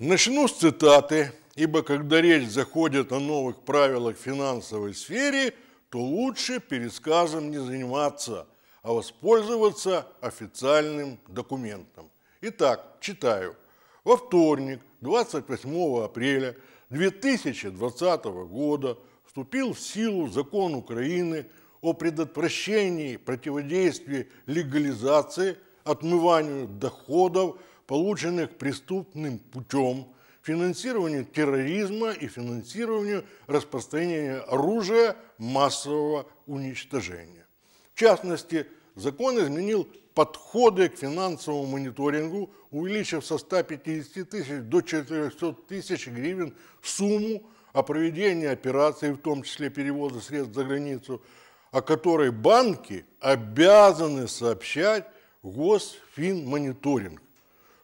Начну с цитаты, ибо когда речь заходит о новых правилах финансовой сфере, то лучше пересказом не заниматься, а воспользоваться официальным документом. Итак, читаю. Во вторник, 28 апреля 2020 года вступил в силу закон Украины о предотвращении противодействии легализации, отмыванию доходов, полученных преступным путем, финансированию терроризма и финансированию распространения оружия массового уничтожения. В частности, закон изменил подходы к финансовому мониторингу, увеличив со 150 тысяч до 400 тысяч гривен сумму о а проведении операций, в том числе перевода средств за границу, о которой банки обязаны сообщать госфинмониторинг.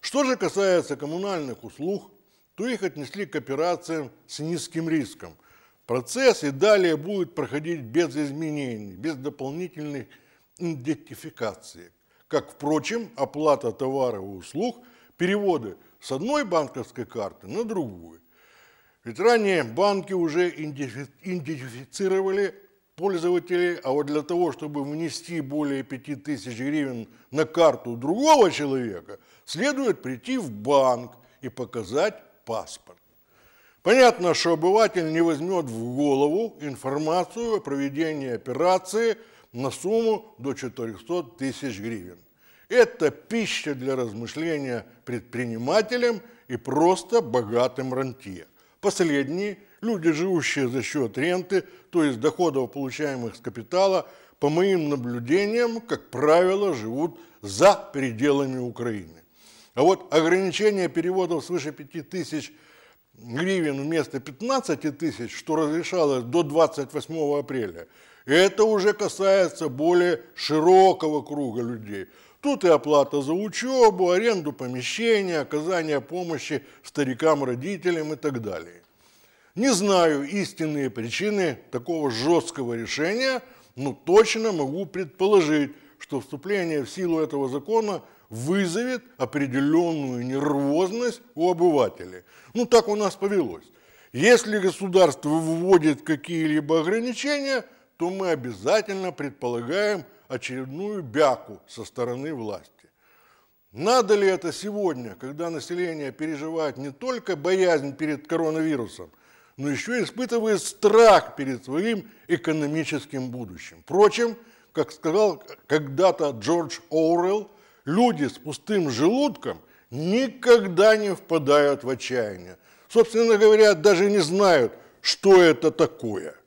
Что же касается коммунальных услуг, то их отнесли к операциям с низким риском. Процесс и далее будет проходить без изменений, без дополнительных идентификации. Как, впрочем, оплата товаров и услуг, переводы с одной банковской карты на другую. Ведь ранее банки уже идентифицировали пользователей, а вот для того, чтобы внести более 5000 гривен на карту другого человека, следует прийти в банк и показать паспорт. Понятно, что обыватель не возьмет в голову информацию о проведении операции на сумму до 400 тысяч гривен. Это пища для размышления предпринимателям и просто богатым рантье. Последний Люди, живущие за счет ренты, то есть доходов, получаемых с капитала, по моим наблюдениям, как правило, живут за пределами Украины. А вот ограничение переводов свыше 5 тысяч гривен вместо 15 тысяч, что разрешалось до 28 апреля, это уже касается более широкого круга людей. Тут и оплата за учебу, аренду помещения, оказание помощи старикам, родителям и так далее. Не знаю истинные причины такого жесткого решения, но точно могу предположить, что вступление в силу этого закона вызовет определенную нервозность у обывателей. Ну так у нас повелось. Если государство вводит какие-либо ограничения, то мы обязательно предполагаем очередную бяку со стороны власти. Надо ли это сегодня, когда население переживает не только боязнь перед коронавирусом – но еще испытывает страх перед своим экономическим будущим. Впрочем, как сказал когда-то Джордж Оуэлл, люди с пустым желудком никогда не впадают в отчаяние. Собственно говоря, даже не знают, что это такое –